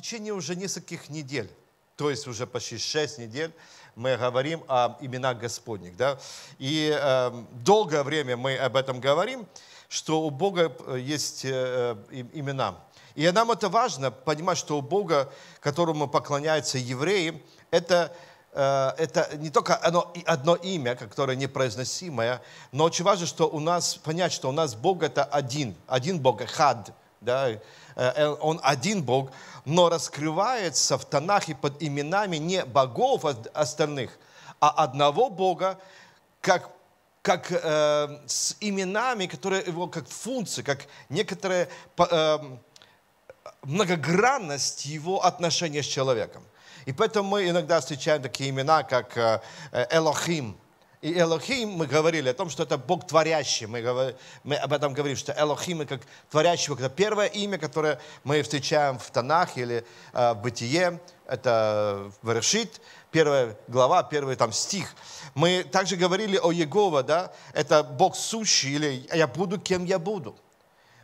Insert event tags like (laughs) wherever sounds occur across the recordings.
течение уже нескольких недель, то есть уже почти шесть недель, мы говорим о именах Господних. Да? И э, долгое время мы об этом говорим, что у Бога э, есть э, э имена. И нам это важно, понимать, что у Бога, которому поклоняются евреи, это э, это не только одно, одно имя, которое непроизносимое, но очень важно, что у нас понять, что у нас Бог это один, один Бог, хад да, э, э, он один Бог, но раскрывается в и под именами не богов остальных, а одного Бога, как, как э, с именами, которые его как функции, как некоторая э, многогранность его отношения с человеком. И поэтому мы иногда встречаем такие имена, как э, Элохим – и Элохим, мы говорили о том, что это Бог творящий. Мы, говор, мы об этом говорим, что Элохим как творящий Бог. Это первое имя, которое мы встречаем в Танах или э, в Бытие. Это Варшит, первая глава, первый там стих. Мы также говорили о Егова, да, это Бог сущий, или я буду, кем я буду.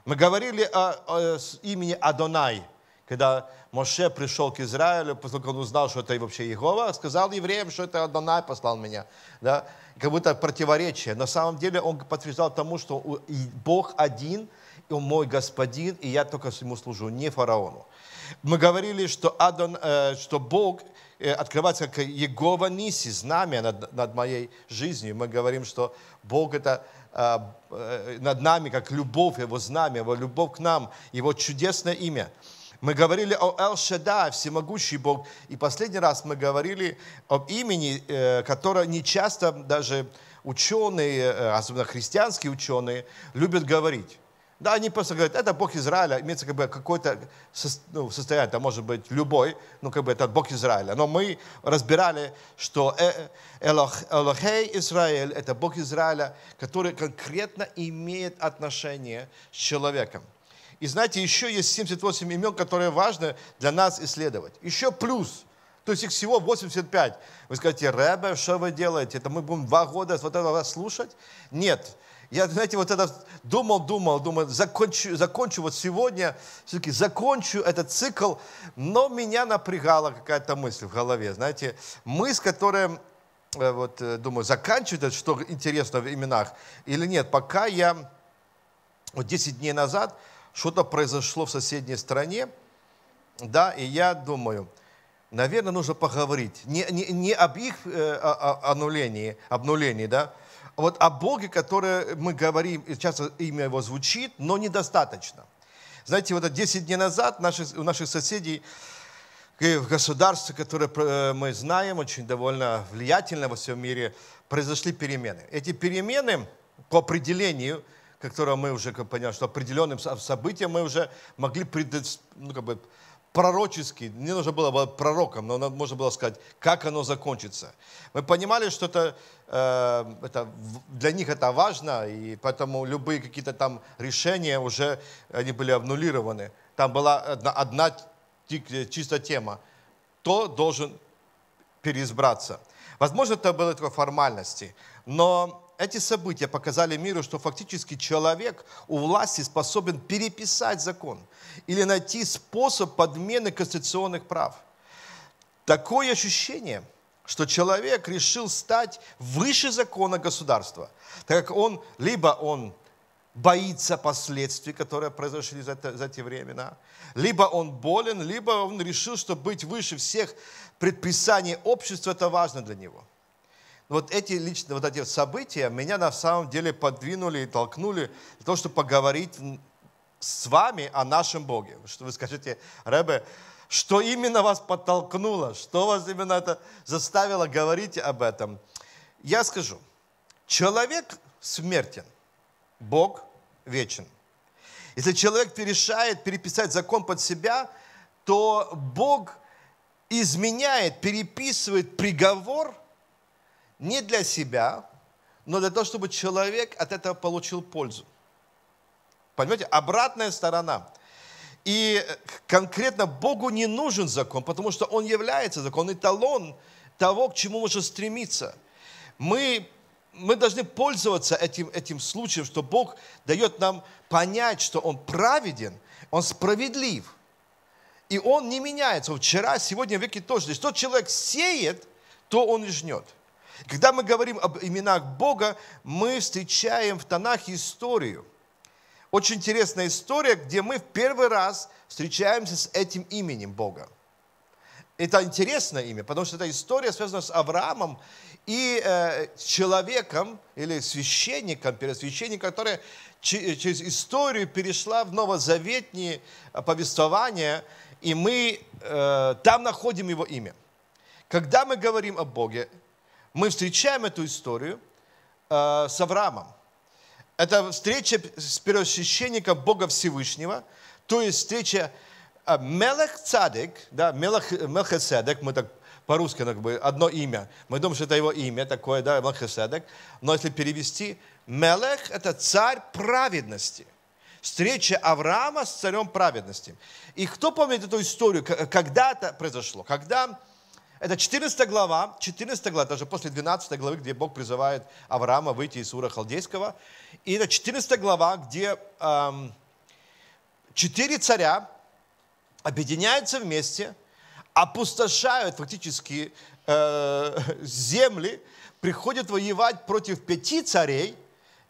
Мы говорили о, о имени Адонай – когда Моше пришел к Израилю, поскольку он узнал, что это вообще Иегова, сказал евреям, что это Адонай послал меня. Да? Как будто противоречие. На самом деле он подтверждал тому, что Бог один, и он мой господин, и я только ему служу, не фараону. Мы говорили, что, Адон, э, что Бог э, открывается как Егова Ниси, знамя над, над моей жизнью. Мы говорим, что Бог это э, э, над нами, как любовь, Его знамя, Его любовь к нам, Его чудесное имя – мы говорили о Эл-Шада, всемогущий Бог. И последний раз мы говорили об имени, э, которое не часто даже ученые, э, особенно христианские ученые, любят говорить. Да, они просто говорят, это Бог Израиля, имеется как бы какое-то ну, состояние, это может быть любой, ну как бы это Бог Израиля. Но мы разбирали, что э, Элохей Израиль – это Бог Израиля, который конкретно имеет отношение с человеком. И знаете, еще есть 78 имен, которые важно для нас исследовать. Еще плюс. То есть их всего 85. Вы скажете, Рэбе, что вы делаете? Это мы будем два года вот этого вас слушать? Нет. Я, знаете, вот это думал, думал, думал, закончу, закончу вот сегодня, все-таки закончу этот цикл, но меня напрягала какая-то мысль в голове, знаете, мысль, которая, э, вот, э, думаю, заканчивает, что интересно в именах или нет, пока я вот 10 дней назад что-то произошло в соседней стране, да, и я думаю, наверное, нужно поговорить не, не, не об их э, о, о, обнулении, обнулении, да, а вот о Боге, который мы говорим, часто имя его звучит, но недостаточно. Знаете, вот 10 дней назад наши, у наших соседей э, в государстве, которое э, мы знаем, очень довольно влиятельно во всем мире, произошли перемены. Эти перемены по определению – которого мы уже, как понятно, что определенным событием мы уже могли предотс... ну, как бы, пророчески, не нужно было быть пророком, но можно было сказать, как оно закончится. Мы понимали, что это, э, это для них это важно, и поэтому любые какие-то там решения уже, они были аннулированы. Там была одна, одна чисто тема. Кто должен переизбраться? Возможно, это было только формальности, но эти события показали миру, что фактически человек у власти способен переписать закон или найти способ подмены конституционных прав. Такое ощущение, что человек решил стать выше закона государства, так как он, либо он боится последствий, которые произошли за, это, за эти времена. Либо он болен, либо он решил, что быть выше всех предписаний общества – это важно для него. Вот эти лично, вот эти события меня на самом деле подвинули и толкнули для того, чтобы поговорить с вами о нашем Боге. Что вы скажете, ребе, что именно вас подтолкнуло, что вас именно это заставило говорить об этом? Я скажу, человек смертен, Бог вечен. Если человек решает переписать закон под себя, то Бог изменяет, переписывает приговор не для себя, но для того, чтобы человек от этого получил пользу. Понимаете, обратная сторона. И конкретно Богу не нужен закон, потому что Он является закон, эталон того, к чему можно стремиться. Мы мы должны пользоваться этим, этим случаем, что Бог дает нам понять, что Он праведен, Он справедлив, и Он не меняется. Вчера, сегодня, веки тоже. Что человек сеет, то он и жнет. Когда мы говорим об именах Бога, мы встречаем в Танахе историю. Очень интересная история, где мы в первый раз встречаемся с этим именем Бога. Это интересное имя, потому что эта история связана с Авраамом и э, человеком или священником, первосвященником, который э, через историю перешла в новозаветние э, повествования, и мы э, там находим его имя. Когда мы говорим о Боге, мы встречаем эту историю э, с Авраамом. Это встреча с первосвященником Бога Всевышнего, то есть встреча э, Мелех Цадек, да, Мелех, Мелхецедек, мы так по-русски оно как бы одно имя. Мы думаем, что это его имя такое, да, Мелхиседек. Но если перевести, Мелех – это царь праведности. Встреча Авраама с царем праведности. И кто помнит эту историю, когда это произошло? Когда это 14 глава, 14 глава, даже после 12 главы, где Бог призывает Авраама выйти из Ура Халдейского. И это 14 глава, где эм, четыре царя объединяются вместе – опустошают фактически э, (laughs) земли, приходят воевать против пяти царей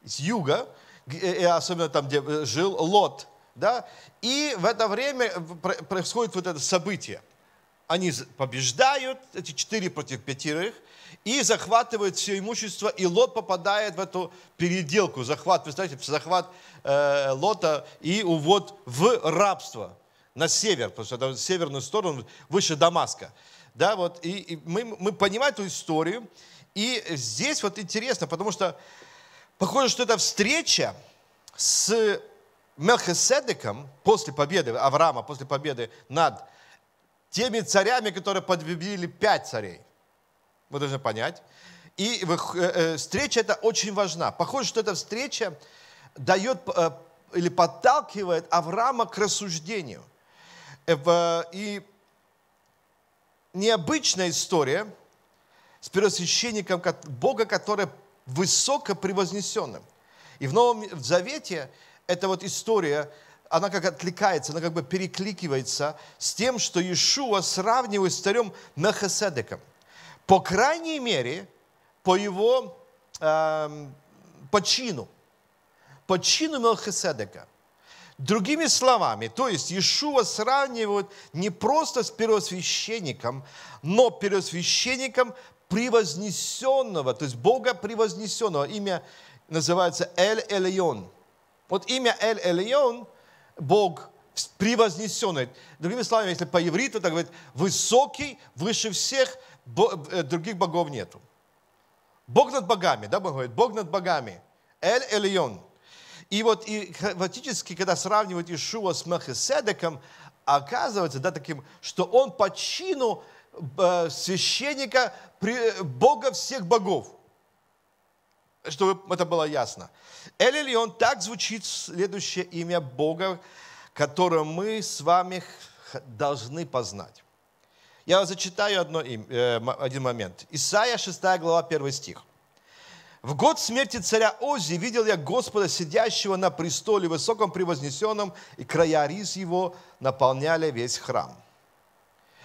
с юга, э, особенно там, где э, жил Лот. Да? И в это время э, происходит вот это событие. Они побеждают, эти четыре против пятерых, и захватывают все имущество, и Лот попадает в эту переделку, захват, представляете, захват э, Лота и увод в рабство на север, потому что там северную сторону, выше Дамаска. Да, вот, и, и мы, мы понимаем эту историю. И здесь вот интересно, потому что похоже, что эта встреча с Мелхиседеком после победы Авраама, после победы над теми царями, которые подвели пять царей. вы должны понять. И э, э, встреча это очень важна. Похоже, что эта встреча дает э, или подталкивает Авраама к рассуждению – Э, и необычная история с первосвященником Бога, который высоко превознесенным. И в Новом Завете эта вот история, она как отвлекается, она как бы перекликивается с тем, что Иешуа сравнивает с царем Нахаседеком. По крайней мере, по его э, по чину, по чину Мелхиседека – Другими словами, то есть Иешуа сравнивают не просто с первосвященником, но первосвященником превознесенного, то есть Бога превознесенного. Имя называется Эль-Элион. Вот имя Эль-Элион, Бог превознесенный. Другими словами, если по-евриту, так говорит, высокий, выше всех, э, других богов нету. Бог над богами, да, Бог говорит, Бог над богами. Эль-Элион. И вот и фактически, когда сравнивают Ишуа с Махеседеком, оказывается, да, таким, что он по чину э, священника Бога всех богов. Чтобы это было ясно. Элилион, так звучит следующее имя Бога, которое мы с вами должны познать. Я зачитаю одно, э, один момент. Исайя 6 глава 1 стих. В год смерти царя Ози видел я Господа, сидящего на престоле высоком превознесенном, и края рис его наполняли весь храм.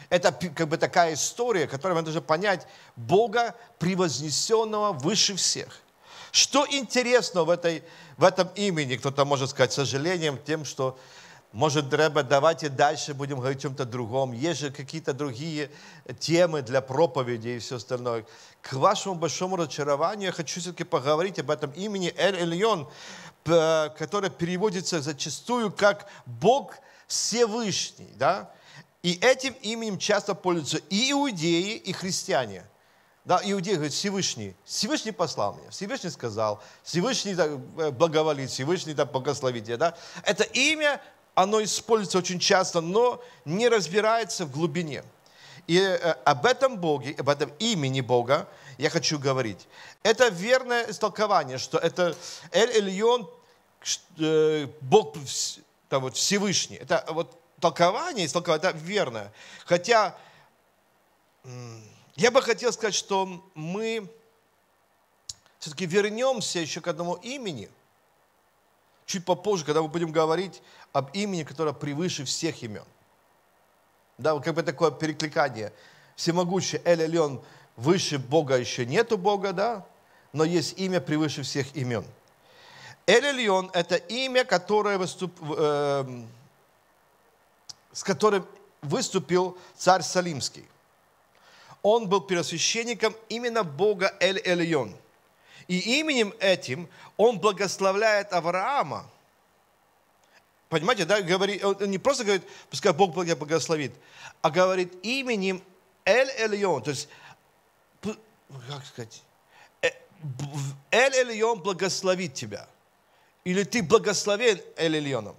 Это как бы такая история, которую мы должны понять Бога, превознесенного выше всех. Что интересно в, этой, в этом имени, кто-то может сказать, сожалением, тем, что может, треба, давайте дальше будем говорить о чем-то другом. Есть же какие-то другие темы для проповеди и все остальное. К вашему большому разочарованию я хочу все-таки поговорить об этом имени Эль-Эльон, которое переводится зачастую как «Бог Всевышний». Да? И этим именем часто пользуются и иудеи, и христиане. Да, иудеи говорят, Всевышний, Всевышний послал меня, Всевышний сказал, Всевышний э, благоволит, Всевышний да, благословит тебя. Да? Это имя оно используется очень часто, но не разбирается в глубине. И э, об этом Боге, об этом имени Бога я хочу говорить. Это верное истолкование, что это Эль-Эльон, э, Бог там вот, Всевышний. Это вот толкование, истолкование, это верное. Хотя я бы хотел сказать, что мы все-таки вернемся еще к одному имени – чуть попозже, когда мы будем говорить об имени, которое превыше всех имен. Да, как бы такое перекликание. Всемогущий Эль Эльон, выше Бога еще нету Бога, да, но есть имя превыше всех имен. Эль Эльон – это имя, которое выступ, э, с которым выступил царь Салимский. Он был первосвященником именно Бога Эль Эльон – и именем этим он благословляет Авраама. Понимаете, да, говорит, он не просто говорит, пускай Бог благословит, а говорит именем Эль-Эльон, то есть, ну, как сказать, э, Эль-Эльон благословит тебя. Или ты благословен Эль-Эльоном.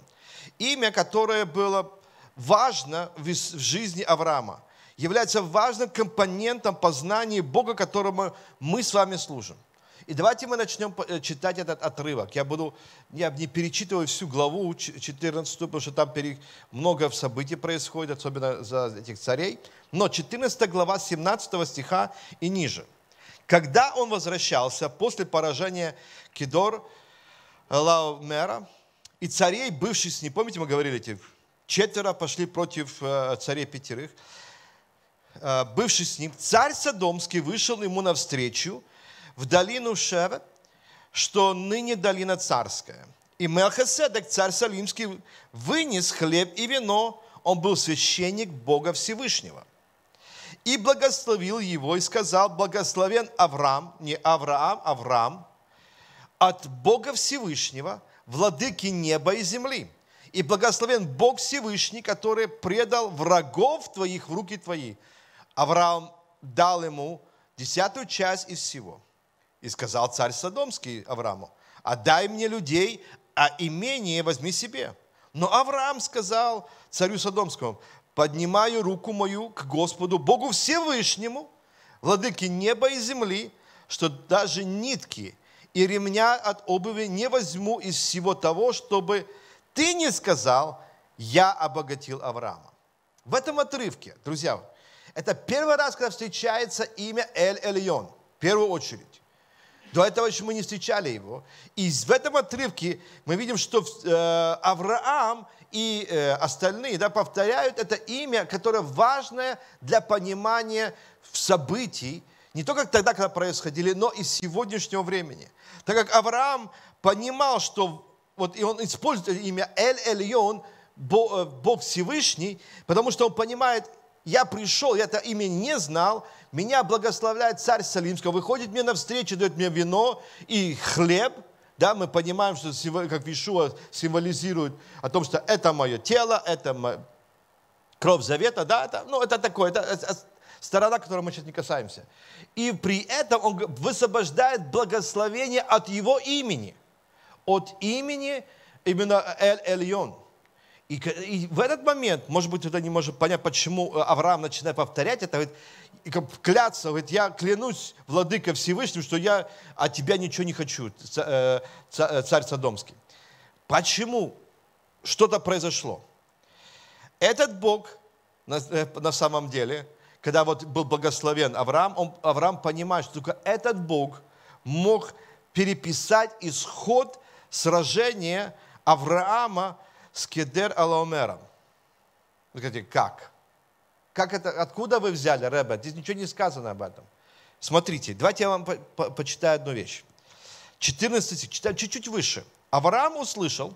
Имя, которое было важно в жизни Авраама, является важным компонентом познания Бога, которому мы с вами служим – и давайте мы начнем э, читать этот отрывок. Я буду, я не перечитываю всю главу 14, потому что там много событий происходит, особенно за этих царей. Но 14 глава 17 стиха и ниже. Когда он возвращался после поражения Кидор э, Лаумера и царей, бывших с ним, помните, мы говорили эти четверо пошли против э, царей пятерых, бывший с ним, царь Содомский вышел ему навстречу в долину Шевет, что ныне долина царская. И Мелхиседек, царь Салимский, вынес хлеб и вино, он был священник Бога Всевышнего. И благословил его и сказал, благословен Авраам, не Авраам, Авраам, от Бога Всевышнего, владыки неба и земли. И благословен Бог Всевышний, который предал врагов твоих в руки твои. Авраам дал ему десятую часть из всего – и сказал царь Содомский Аврааму, отдай «А мне людей, а имение возьми себе. Но Авраам сказал царю Содомскому, поднимаю руку мою к Господу, Богу Всевышнему, владыке неба и земли, что даже нитки и ремня от обуви не возьму из всего того, чтобы ты не сказал, я обогатил Авраама. В этом отрывке, друзья, это первый раз, когда встречается имя Эль-Эльон, в первую очередь. До этого еще мы не встречали его. И в этом отрывке мы видим, что э, Авраам и э, остальные да, повторяют это имя, которое важное для понимания событий, не только тогда, когда происходили, но и сегодняшнего времени. Так как Авраам понимал, что вот и он использует имя Эль-Эльон, э, Бог Всевышний, потому что он понимает, я пришел, я это имя не знал, меня благословляет царь Салимского, выходит мне навстречу, дает мне вино и хлеб. Да, мы понимаем, что как Вишуа символизирует о том, что это мое тело, это мое кровь завета, да, это, ну, это такое, это, сторона, которой мы сейчас не касаемся. И при этом он высвобождает благословение от его имени. От имени именно э-, Эль-Эльон. И, и в этот момент, может быть, это не может понять, почему э, Авраам начинает повторять это, и как кляться, говорит, я клянусь, владыка Всевышним, что я от тебя ничего не хочу, э, э, царь Содомский. Почему что-то произошло? Этот Бог, на, на самом деле, когда вот был благословен Авраам, он, Авраам понимает, что только этот Бог мог переписать исход сражения Авраама с Кедер Алаомером. Вы говорите, как? Как это, откуда вы взяли, ребят? Здесь ничего не сказано об этом. Смотрите, давайте я вам по по почитаю одну вещь. 14 стих, чуть-чуть выше. Авраам услышал,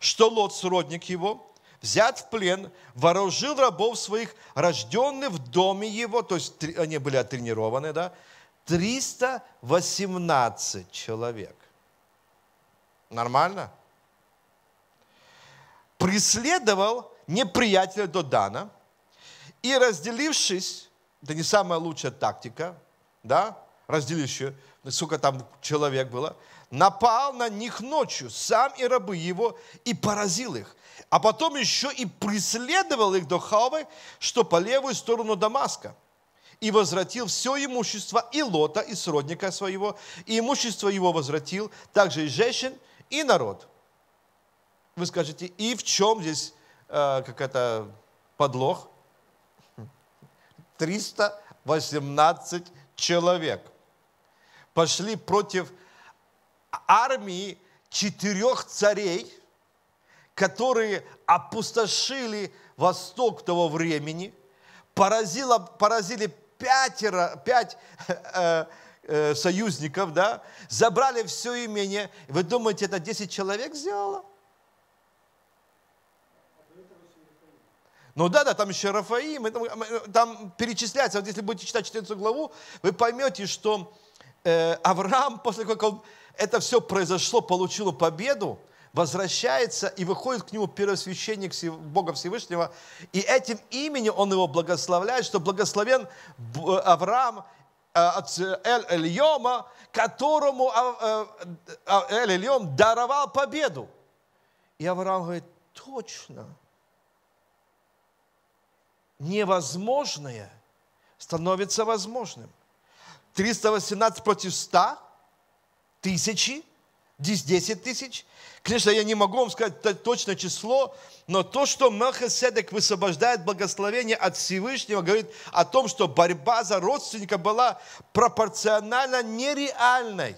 что Лот, сродник его, взят в плен, вооружил рабов своих, рожденных в доме его, то есть они были оттренированы, да, 318 человек. Нормально? преследовал неприятеля Додана и разделившись, это не самая лучшая тактика, да, разделившись, сколько там человек было, напал на них ночью, сам и рабы его, и поразил их. А потом еще и преследовал их до Хавы, что по левую сторону Дамаска. И возвратил все имущество и Лота, и сродника своего, и имущество его возвратил, также и женщин, и народ. Вы скажете, и в чем здесь э, какая-то подлог? 318 человек пошли против армии четырех царей, которые опустошили Восток того времени, поразило, поразили пятеро, пять э, э, союзников, да, забрали все имение. Вы думаете, это 10 человек сделало? Ну да, да, там еще Рафаим, там перечисляется, вот если будете читать 14 главу, вы поймете, что э, Авраам, после того, как он, это все произошло, получил победу, возвращается и выходит к нему первосвященник Бога Всевышнего, и этим именем он его благословляет, что благословен Авраам э, от э, Эль-Эльома, которому э, Эль-Эльом даровал победу. И Авраам говорит, точно – невозможное становится возможным. 318 против 100, тысячи, 10 тысяч. Конечно, я не могу вам сказать точное число, но то, что Мелхиседек высвобождает благословение от Всевышнего, говорит о том, что борьба за родственника была пропорционально нереальной.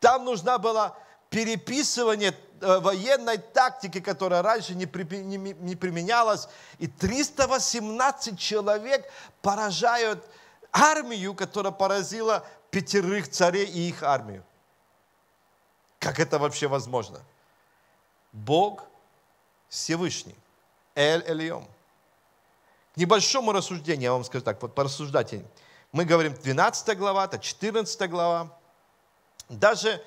Там нужна была переписывание э, военной тактики, которая раньше не, применялась. И 318 человек поражают армию, которая поразила пятерых царей и их армию. Как это вообще возможно? Бог Всевышний, Эль Эльем. К небольшому рассуждению, я вам скажу так, вот порассуждать. Мы говорим 12 глава, это 14 глава. Даже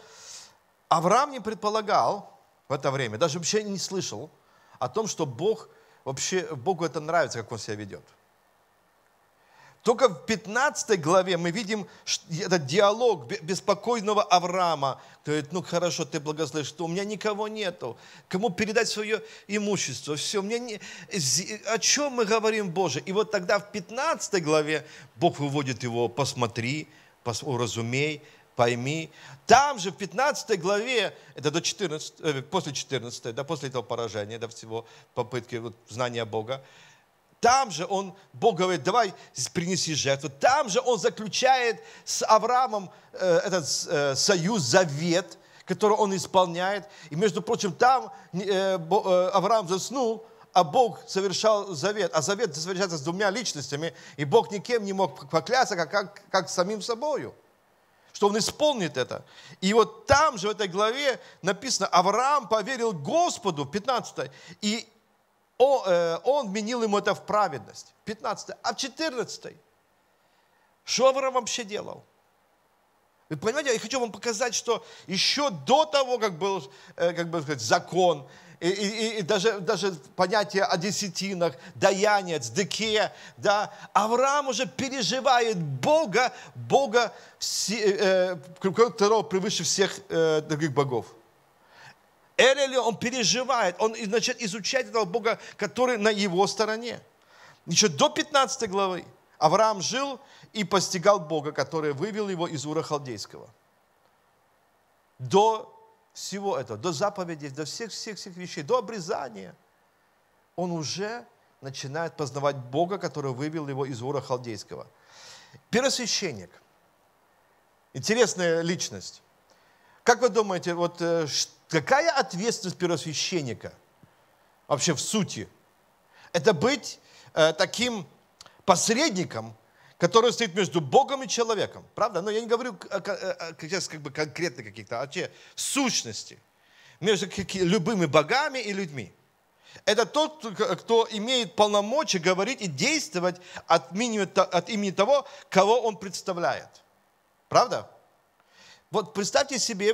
Авраам не предполагал в это время, даже вообще не слышал о том, что Бог, вообще Богу это нравится, как он себя ведет. Только в 15 главе мы видим этот диалог беспокойного Авраама. Говорит, ну хорошо, ты благословишь, что у меня никого нету. Кому передать свое имущество? Все, мне не... о чем мы говорим, Боже? И вот тогда в 15 главе Бог выводит его, посмотри, уразумей, пойми. Там же в 15 главе, это до 14, э, после 14, да, после этого поражения, да, всего попытки вот, знания Бога, там же он, Бог говорит, давай принеси жертву. Там же он заключает с Авраамом э, этот э, союз, завет, который он исполняет. И, между прочим, там э, э, Авраам заснул, а Бог совершал завет. А завет совершается с двумя личностями, и Бог никем не мог покляться, как, как, как самим собою что он исполнит это. И вот там же, в этой главе написано, Авраам поверил Господу, 15 и он, э, он вменил ему это в праведность, 15 А в 14 что Авраам вообще делал? Вы понимаете, я хочу вам показать, что еще до того, как был, э, как бы сказать, закон, и, и, и даже, даже понятие о десятинах, даянец, деке, да, Авраам уже переживает Бога, Бога все, э, превыше всех э, других богов. Элели, он переживает, он значит, изучает этого Бога, который на его стороне. Еще до 15 главы Авраам жил и постигал Бога, который вывел его из Ура Халдейского. До всего этого, до заповедей, до всех-всех-всех вещей, до обрезания, он уже начинает познавать Бога, который вывел его из вора халдейского. Первосвященник. Интересная личность. Как вы думаете, вот э, какая ответственность первосвященника вообще в сути? Это быть э, таким посредником которая стоит между Богом и человеком. Правда? Но я не говорю э, сейчас как бы конкретно каких-то, а те сущности между любыми богами и людьми. Это тот, кто имеет полномочия говорить и действовать от, имени, от имени того, кого он представляет. Правда? Вот представьте себе,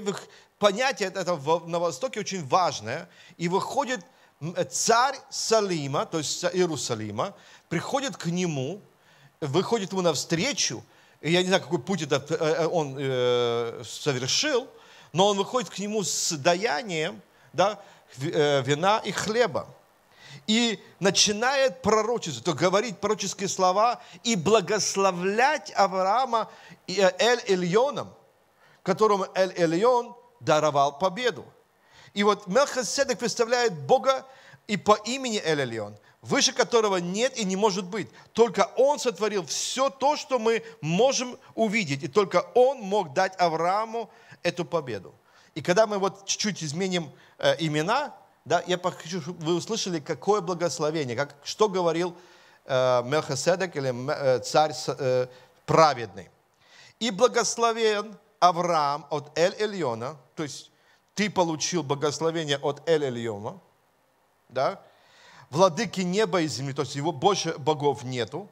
понятие это на Востоке очень важное, и выходит царь Салима, то есть Иерусалима, приходит к нему – выходит ему навстречу, и я не знаю, какой путь это э, э, он э, совершил, но он выходит к нему с даянием да, вина и хлеба. И начинает пророчество, то говорить пророческие слова и благословлять Авраама Эль-Эльоном, которому Эль-Эльон даровал победу. И вот Мелхиседек представляет Бога и по имени Эль-Эльон выше которого нет и не может быть. Только Он сотворил все то, что мы можем увидеть, и только Он мог дать Аврааму эту победу. И когда мы вот чуть-чуть изменим э, имена, да, я хочу, чтобы вы услышали, какое благословение, как, что говорил э, Мелхоседек или э, царь э, праведный. «И благословен Авраам от Эль-Эльона», то есть ты получил благословение от Эль-Эльона, да, владыки неба и земли, то есть его больше богов нету.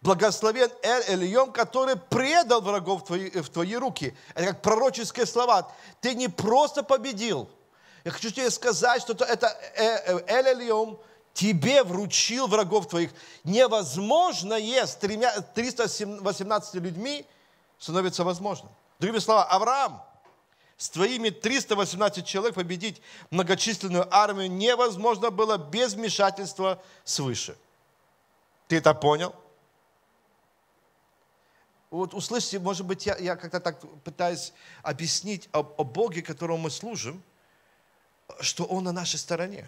Благословен Эль Эльем, который предал врагов в твои, э, в твои руки. Это как пророческие слова. Ты не просто победил. Я хочу тебе сказать, что это Эль э, Эльем тебе вручил врагов твоих. Невозможно есть 318 людьми становится возможным. Другими словами, Авраам – с твоими 318 человек победить многочисленную армию невозможно было без вмешательства свыше. Ты это понял? Вот услышите, может быть, я, я как-то так пытаюсь объяснить о, о Боге, которому мы служим, что Он на нашей стороне.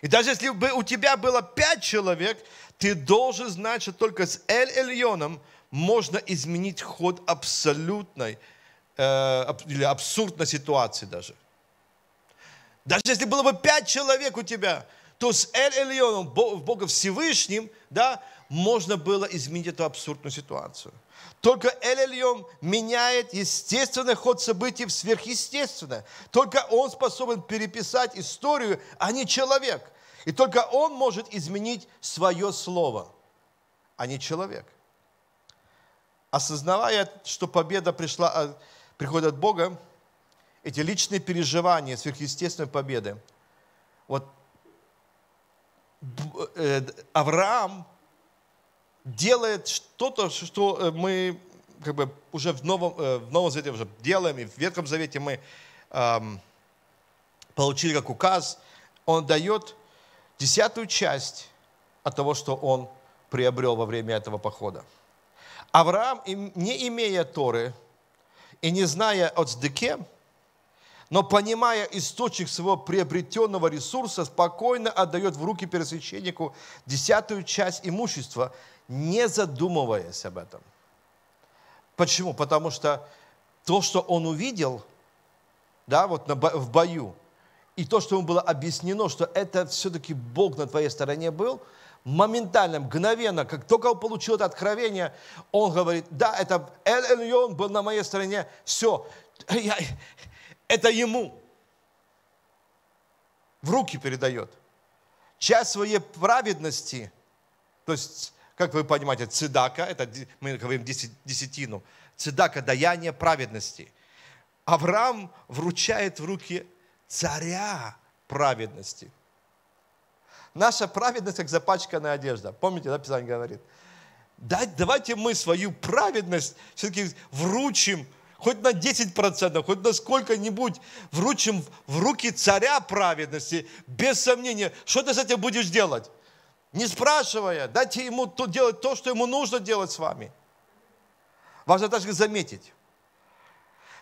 И даже если бы у тебя было пять человек, ты должен знать, что только с Эль-Эльоном можно изменить ход абсолютной э, или абсурдной ситуации даже. Даже если было бы пять человек у тебя, то с Эль-Эльоном, Бога Всевышним, да, можно было изменить эту абсурдную ситуацию. Только Эль-Эльон меняет естественный ход событий в сверхъестественное. Только он способен переписать историю, а не человек. И только он может изменить свое слово, а не человек. Осознавая, что победа пришла от а, приходят от Бога, эти личные переживания сверхъестественной победы. Вот э, Авраам делает что-то, что э, мы как бы уже в Новом, э, в Новом Завете уже делаем, и в Ветхом Завете мы эм, получили как указ, он дает десятую часть от того, что он приобрел во время этого похода. Авраам, не имея Торы, и не зная о цдыке, но понимая источник своего приобретенного ресурса, спокойно отдает в руки пересвященнику десятую часть имущества, не задумываясь об этом. Почему? Потому что то, что он увидел, да, вот на, в бою, и то, что ему было объяснено, что это все-таки Бог на твоей стороне был – моментально, мгновенно, как только он получил это откровение, он говорит, да, это Эль-Эльон был на моей стороне, все, я, это ему. В руки передает. Часть своей праведности, то есть, как вы понимаете, цедака, это мы говорим десятину, цедака, даяние праведности. Авраам вручает в руки царя праведности – Наша праведность, как запачканная одежда. Помните, да, Писание говорит? Да, давайте мы свою праведность все-таки вручим, хоть на 10%, хоть на сколько-нибудь, вручим в руки царя праведности, без сомнения. Что ты с этим будешь делать? Не спрашивая, дайте ему то, делать то, что ему нужно делать с вами. Важно также заметить,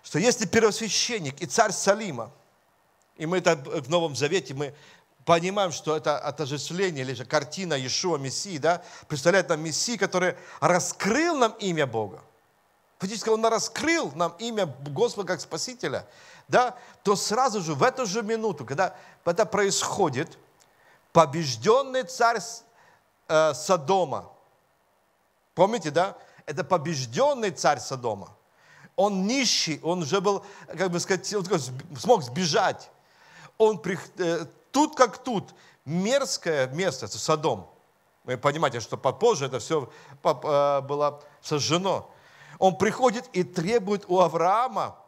что если первосвященник и царь Салима, и мы это в Новом Завете, мы понимаем, что это отождествление, или же картина Иешуа Мессии, да, представляет нам Мессии, который раскрыл нам имя Бога. Фактически Он раскрыл нам имя Господа как Спасителя, да, то сразу же, в эту же минуту, когда это происходит, побежденный царь э, Содома, помните, да, это побежденный царь Содома, он нищий, он уже был, как бы сказать, он смог сбежать. Он э, тут как тут, мерзкое место, это Содом. Вы понимаете, что попозже это все э, было сожжено. Он приходит и требует у Авраама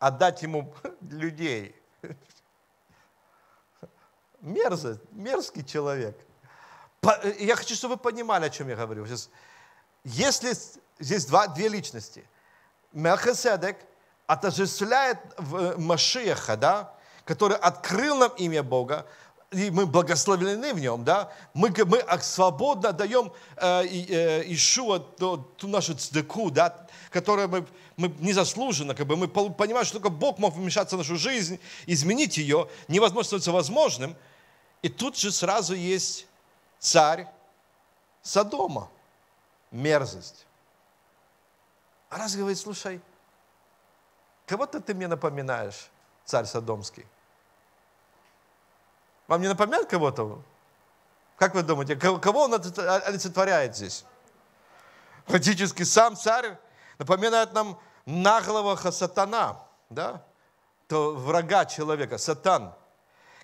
отдать ему (laughs) людей. Мерзость, мерзкий человек. Э, я хочу, чтобы вы понимали, о чем я говорю. Сейчас, если здесь два, две личности, Мелхиседек отождествляет э, Машеха, да, который открыл нам имя Бога, и мы благословлены в нем, да, мы, мы свободно даем э, э, Ишуа ту, ту нашу цдеку, да, которая мы, мы незаслуженно, как бы мы понимаем, что только Бог мог вмешаться в нашу жизнь, изменить ее, невозможно становится возможным, и тут же сразу есть царь Содома, мерзость. А раз говорит, слушай, кого-то ты мне напоминаешь, царь Содомский. Вам не напоминает кого-то? Как вы думаете, кого он олицетворяет здесь? Фактически сам царь напоминает нам наглого сатана, да? то врага человека, сатан,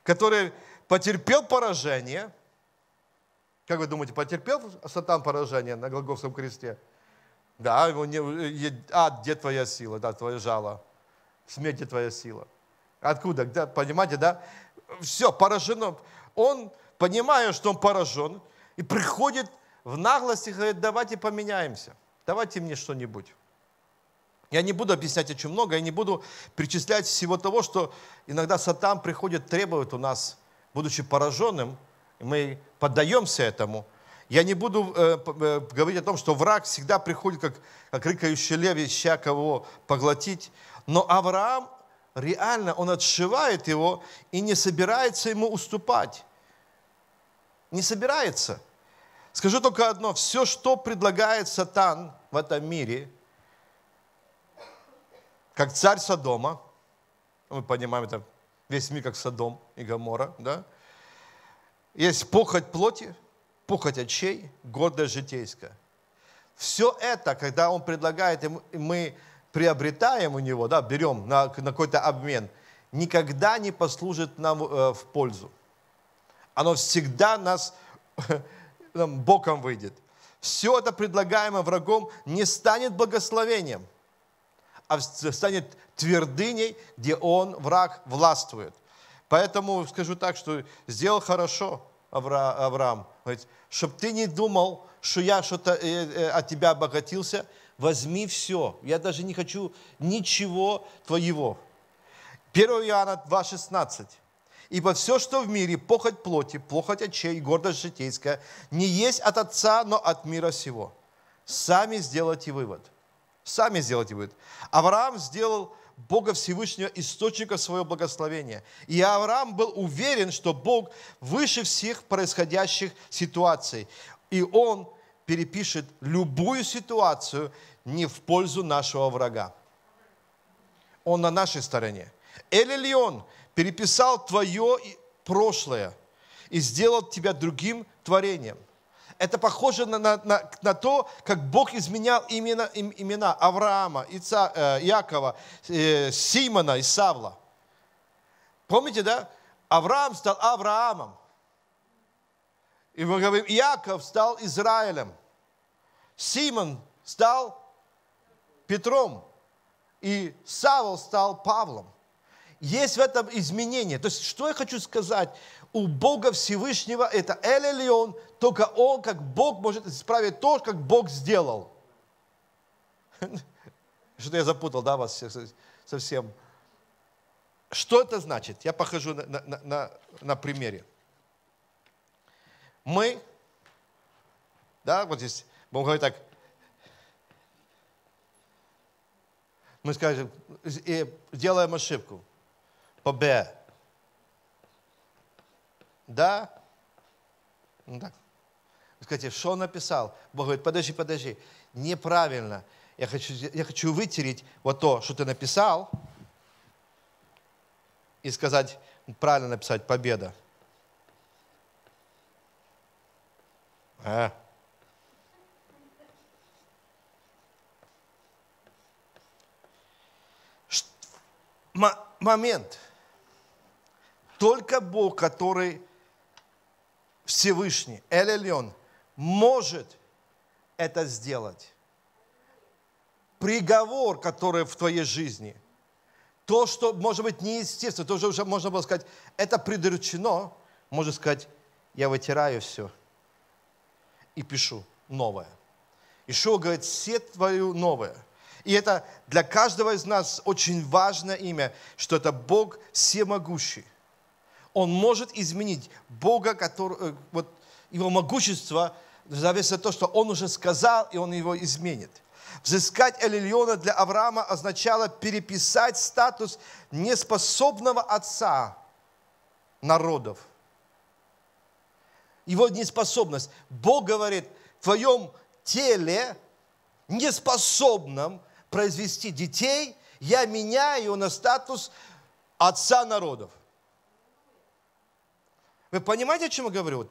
который потерпел поражение. Как вы думаете, потерпел сатан поражение на Голгофском кресте? Да, его не, э, ад, где твоя сила, да, твоя жало, смерть, где твоя сила – Откуда? Да, понимаете, да? Все, поражено. Он, понимая, что он поражен, и приходит в наглость и говорит, давайте поменяемся, давайте мне что-нибудь. Я не буду объяснять очень много, я не буду перечислять всего того, что иногда сатан приходит, требует у нас, будучи пораженным, мы поддаемся этому. Я не буду э, э, говорить о том, что враг всегда приходит, как, как рыкающий лев, ища кого поглотить. Но Авраам реально он отшивает его и не собирается ему уступать. Не собирается. Скажу только одно, все, что предлагает сатан в этом мире, как царь Содома, мы понимаем, это весь мир как Содом и Гамора, да? Есть похоть плоти, похоть очей, гордость житейская. Все это, когда он предлагает, и мы приобретаем у него, да, берем на, на какой-то обмен, никогда не послужит нам э, в пользу. Оно всегда нас (laughs) нам боком выйдет. Все это предлагаемое врагом не станет благословением, а станет твердыней, где он, враг, властвует. Поэтому скажу так, что сделал хорошо Авра, Авраам. Говорит, чтобы ты не думал, что я что-то э, э, от тебя обогатился, возьми все, я даже не хочу ничего твоего. 1 Иоанна 2,16. Ибо все, что в мире, похоть плоти, плохоть очей, гордость житейская, не есть от Отца, но от мира сего. Сами сделайте вывод. Сами сделайте вывод. Авраам сделал Бога Всевышнего источника своего благословения. И Авраам был уверен, что Бог выше всех происходящих ситуаций. И он перепишет любую ситуацию не в пользу нашего врага. Он на нашей стороне. Элилион переписал твое прошлое и сделал тебя другим творением. Это похоже на, на, на, на то, как Бог изменял имена, им, имена Авраама, Ица, э, Якова, э, Симона и Савла. Помните, да? Авраам стал Авраамом. И мы говорим, Яков стал Израилем. Симон стал Петром, и Савол стал Павлом. Есть в этом изменение. То есть, что я хочу сказать? У Бога Всевышнего это Эль только Он, как Бог, может исправить то, как Бог сделал. (laughs) Что-то я запутал, да, вас всех совсем. Что это значит? Я похожу на, на, на, на примере. Мы, да, вот здесь Бог говорит так, мы скажем, сделаем ошибку по Б. Да? Ну так. скажите, что написал? Бог говорит, подожди, подожди, неправильно. Я хочу, я хочу вытереть вот то, что ты написал, и сказать, правильно написать, победа. А. момент. Только Бог, который Всевышний, Эль-Эльон, может это сделать. Приговор, который в твоей жизни, то, что, может быть, неестественно, то, что уже можно было сказать, это предречено, можно сказать, я вытираю все и пишу новое. И Ишуа говорит, все твое новое – и это для каждого из нас очень важное имя, что это Бог всемогущий. Он может изменить Бога, который, э, вот его могущество зависит от того, что он уже сказал, и он его изменит. Взыскать Элильона для Авраама означало переписать статус неспособного отца народов. Его неспособность. Бог говорит, в твоем теле неспособном произвести детей, я меняю на статус отца народов. Вы понимаете, о чем я говорю?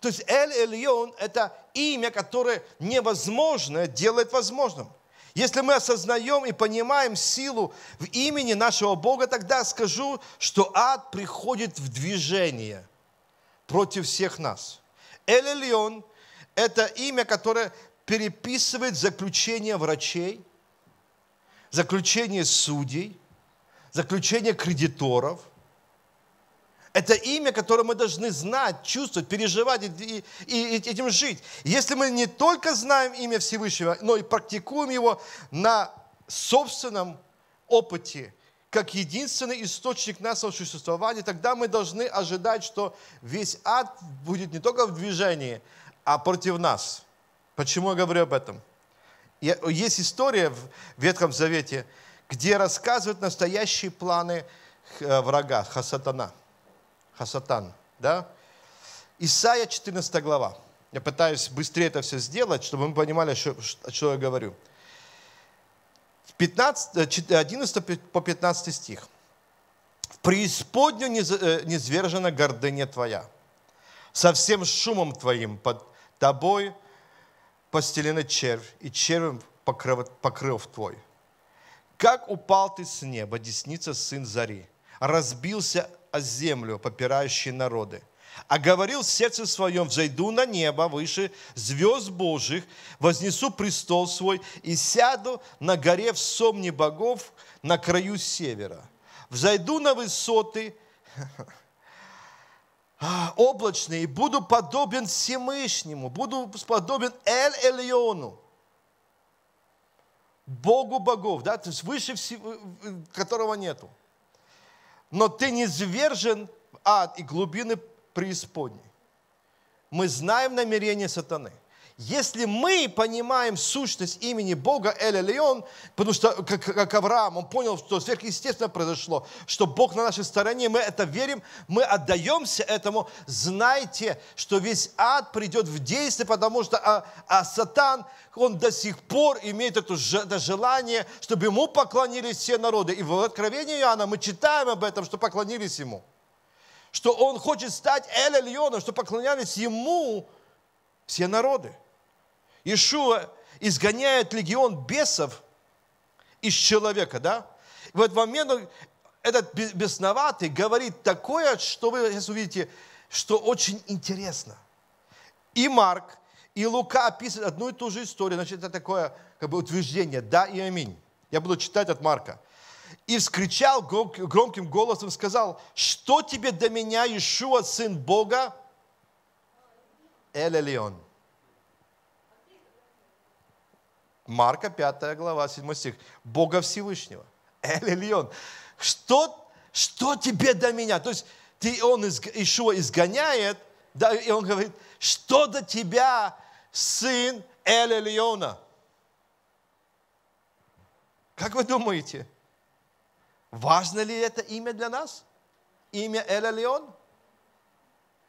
То есть Эль-Эльон – это имя, которое невозможно делает возможным. Если мы осознаем и понимаем силу в имени нашего Бога, тогда скажу, что ад приходит в движение против всех нас. Эль-Эльон – это имя, которое переписывает заключение врачей – заключение судей, заключение кредиторов. Это имя, которое мы должны знать, чувствовать, переживать и, и, и этим жить. Если мы не только знаем имя Всевышнего, но и практикуем его на собственном опыте, как единственный источник нашего существования, тогда мы должны ожидать, что весь ад будет не только в движении, а против нас. Почему я говорю об этом? Есть история в Ветхом Завете, где рассказывают настоящие планы э, врага, Хасатана. Хасатан, да? Исайя 14 глава. Я пытаюсь быстрее это все сделать, чтобы мы понимали, о чем я говорю. 15, 11 э, по 15 стих. «В преисподню э, низвержена гордыня твоя, со всем шумом твоим под тобой – постелены червь, и червем покрыв, покрыв твой. Как упал ты с неба, десница сын зари, разбился о землю, попирающие народы. А говорил в сердце своем, взойду на небо выше звезд Божьих, вознесу престол свой и сяду на горе в сомне богов на краю севера. Взойду на высоты, (laughs) А, облачный, и буду подобен Всемышнему, буду подобен Эль-Эльону, Богу богов, да, то есть выше всего, которого нету. Но ты не звержен ад и глубины преисподней. Мы знаем намерение сатаны – если мы понимаем сущность имени Бога Эль Элион, потому что, как, как Авраам, он понял, что сверхъестественно произошло, что Бог на нашей стороне, мы это верим, мы отдаемся этому, знайте, что весь ад придет в действие, потому что а, а сатан, он до сих пор имеет это, это желание, чтобы ему поклонились все народы. И в Откровении Иоанна мы читаем об этом, что поклонились ему что он хочет стать Эль-Эльоном, что поклонялись ему все народы. Иешуа изгоняет легион бесов из человека, да? И в этот момент этот бесноватый говорит такое, что вы сейчас увидите, что очень интересно. И Марк, и Лука описывают одну и ту же историю. Значит, это такое как бы утверждение «да» и «аминь». Я буду читать от Марка. «И вскричал громким голосом, сказал, что тебе до меня, Ишуа, сын Бога?» Элелион. -э Марка 5 глава, 7 стих. Бога Всевышнего. (laughs) эль Что, что тебе до меня? То есть ты, он из, Ишуа изгоняет, да, и он говорит, что до тебя, сын эль Как вы думаете, важно ли это имя для нас? Имя эль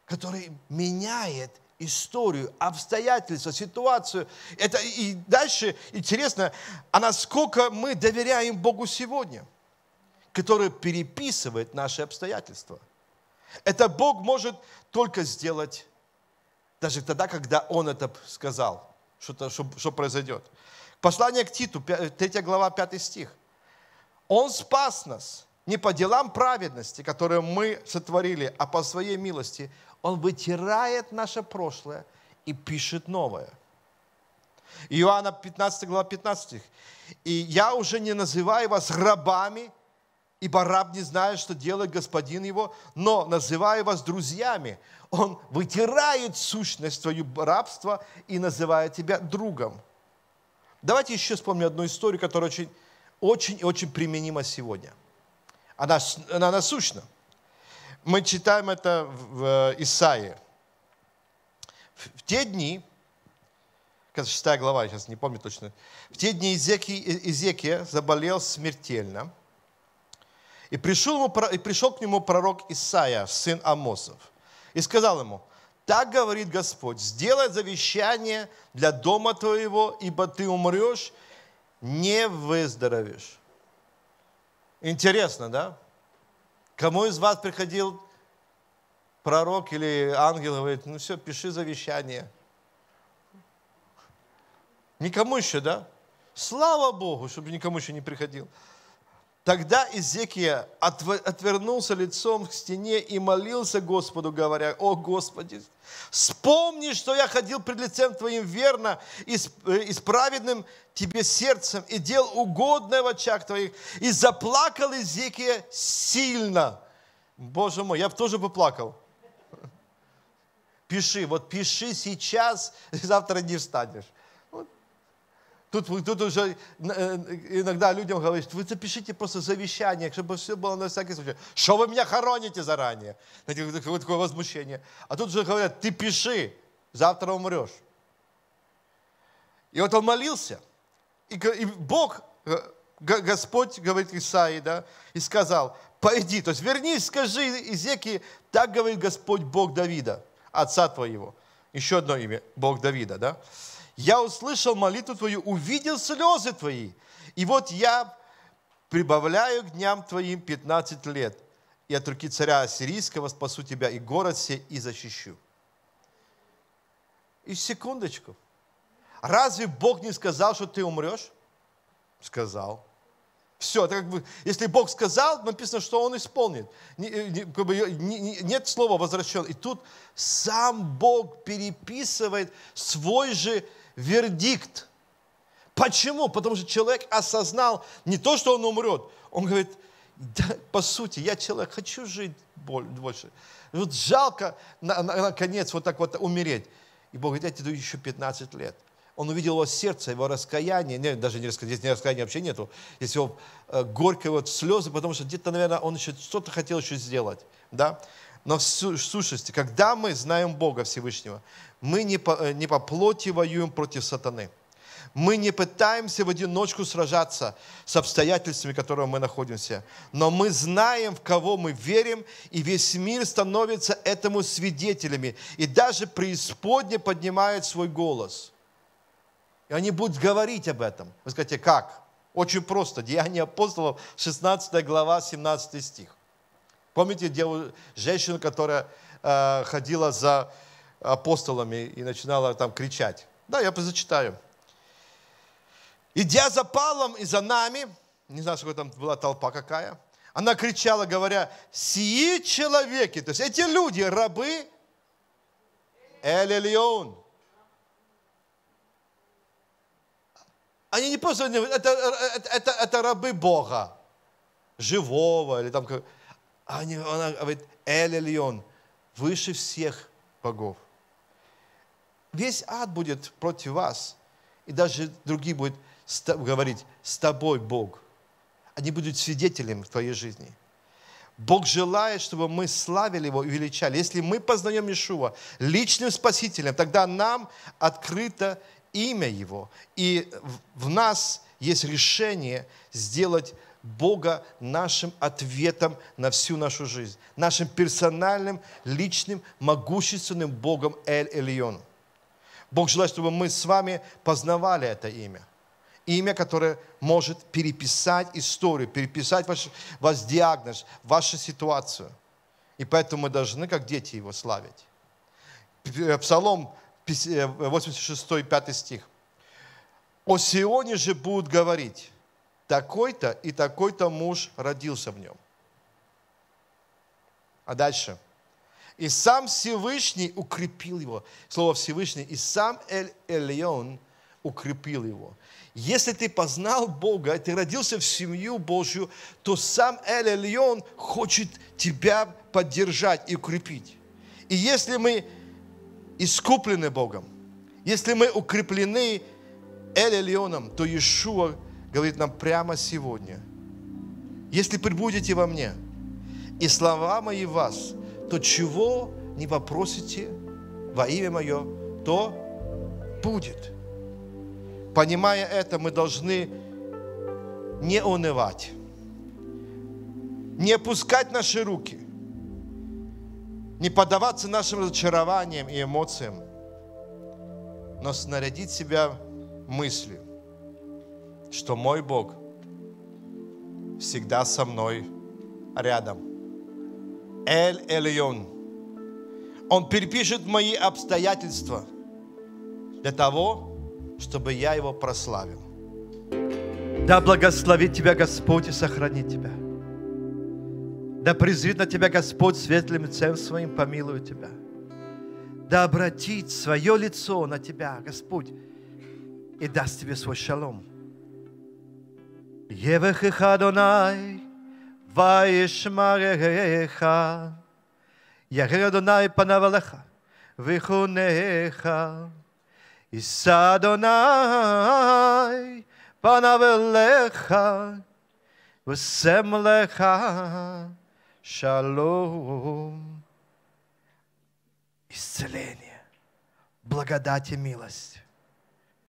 Который меняет историю, обстоятельства, ситуацию. Это и дальше интересно, а насколько мы доверяем Богу сегодня, который переписывает наши обстоятельства. Это Бог может только сделать даже тогда, когда Он это сказал, что, что, что произойдет. Послание к Титу, 3 э, глава, 5 стих. Он спас нас не по делам праведности, которые мы сотворили, а по своей милости. Он вытирает наше прошлое и пишет новое. Иоанна 15, глава 15. «И я уже не называю вас рабами, ибо раб не знает, что делает господин его, но называю вас друзьями. Он вытирает сущность твою рабства и называет тебя другом». Давайте еще вспомним одну историю, которая очень очень и очень применима сегодня. Она, она насущна мы читаем это в э, Исаии. В те дни, 6 глава, я сейчас не помню точно, в те дни э, Изекия заболел смертельно, и пришел, ему, и пришел к нему пророк Исаия, сын Амосов, и сказал ему, так говорит Господь, сделай завещание для дома твоего, ибо ты умрешь, не выздоровеешь. Интересно, да? Кому из вас приходил пророк или ангел и говорит, ну все, пиши завещание. Никому еще, да? Слава Богу, чтобы никому еще не приходил. Тогда Изекия отвернулся лицом к стене и молился Господу, говоря, «О Господи, вспомни, что я ходил пред лицем Твоим верно и с э, праведным Тебе сердцем и делал угодное в очах Твоих». И заплакал Изекия сильно. Боже мой, я бы тоже поплакал. Пиши, вот пиши сейчас, завтра не встанешь. Тут, тут уже э, э, иногда людям говорят, вы запишите просто завещание, чтобы все было на всякий случай. Что вы меня хороните заранее? Знаете, такое возмущение. А тут же говорят, ты пиши, завтра умрешь. И вот он молился. И, и Бог, э, Господь, говорит Исаии, да, и сказал, пойди, то есть вернись, скажи Изеки, так говорит Господь Бог Давида, отца твоего. Еще одно имя, Бог Давида, да я услышал молитву Твою, увидел слезы Твои. И вот я прибавляю к дням Твоим 15 лет, и от руки царя Ассирийского спасу Тебя и город все, и защищу. И секундочку. Разве Бог не сказал, что ты умрешь? Сказал. Все, это как бы, если Бог сказал, написано, что Он исполнит. Э, нет слова возвращен. И тут сам Бог переписывает свой же вердикт. Почему? Потому что человек осознал не то, что он умрет. Он говорит, да, по сути, я человек, хочу жить больше. Вот жалко, на, на, наконец, вот так вот умереть. И Бог говорит, я тебе даю еще 15 лет. Он увидел его сердце, его раскаяние. Нет, даже не раскаяние, здесь не раскаяние вообще нету. Здесь его э, горькие вот слезы, потому что где-то, наверное, он еще что-то хотел еще сделать. Да? Но в сущности, когда мы знаем Бога Всевышнего, мы не по, э, не по плоти воюем против сатаны. Мы не пытаемся в одиночку сражаться с обстоятельствами, в которых мы находимся. Но мы знаем, в кого мы верим, и весь мир становится этому свидетелями. И даже преисподне поднимает свой голос. И они будут говорить об этом. Вы скажете, как? Очень просто. Деяния апостолов, 16 глава, 17 стих. Помните деву, женщину, которая э, ходила за апостолами и начинала там кричать? Да, я позачитаю. Идя за Павлом и за нами, не знаю, сколько там была толпа какая, она кричала, говоря, «Сии человеки!» То есть эти люди, рабы Элелион. Они не просто, это, это, это, это рабы Бога, живого или там а они, она говорит, Эль Эльон, выше всех богов. Весь ад будет против вас, и даже другие будут говорить, с тобой Бог. Они будут свидетелем в твоей жизни. Бог желает, чтобы мы славили Его и величали. Если мы познаем Иешуа личным спасителем, тогда нам открыто имя Его. И в нас есть решение сделать Бога нашим ответом на всю нашу жизнь, нашим персональным, личным, могущественным Богом Эль-Эльон. Бог желает, чтобы мы с вами познавали это имя. Имя, которое может переписать историю, переписать ваш, ваш диагноз, вашу ситуацию. И поэтому мы должны, как дети, его славить. Э, Псалом 86, 5 э, стих. «О Сионе же будут говорить, такой-то и такой-то муж родился в нем. А дальше. И сам Всевышний укрепил его. Слово Всевышний. И сам Эль-Эльон укрепил его. Если ты познал Бога, и ты родился в семью Божью, то сам Эль-Эльон хочет тебя поддержать и укрепить. И если мы искуплены Богом, если мы укреплены Эль-Эльоном, то Иешуа – говорит нам прямо сегодня. Если прибудете во мне, и слова мои вас, то чего не попросите во имя мое, то будет. Понимая это, мы должны не унывать, не опускать наши руки, не поддаваться нашим разочарованиям и эмоциям, но снарядить себя мыслью что мой Бог всегда со мной рядом. Эль Эльон. Он перепишет мои обстоятельства для того, чтобы я его прославил. Да благословит тебя Господь и сохранит тебя. Да презрит на тебя Господь светлым лицем своим, помилует тебя. Да обратит свое лицо на тебя Господь и даст тебе свой шалом – יברך אדוני וישמרך, יאחר אדוני פניו עליך ויחונך. יישא אדוני פניו אליך ושם לך שלום. Исцеление, благодать и милость.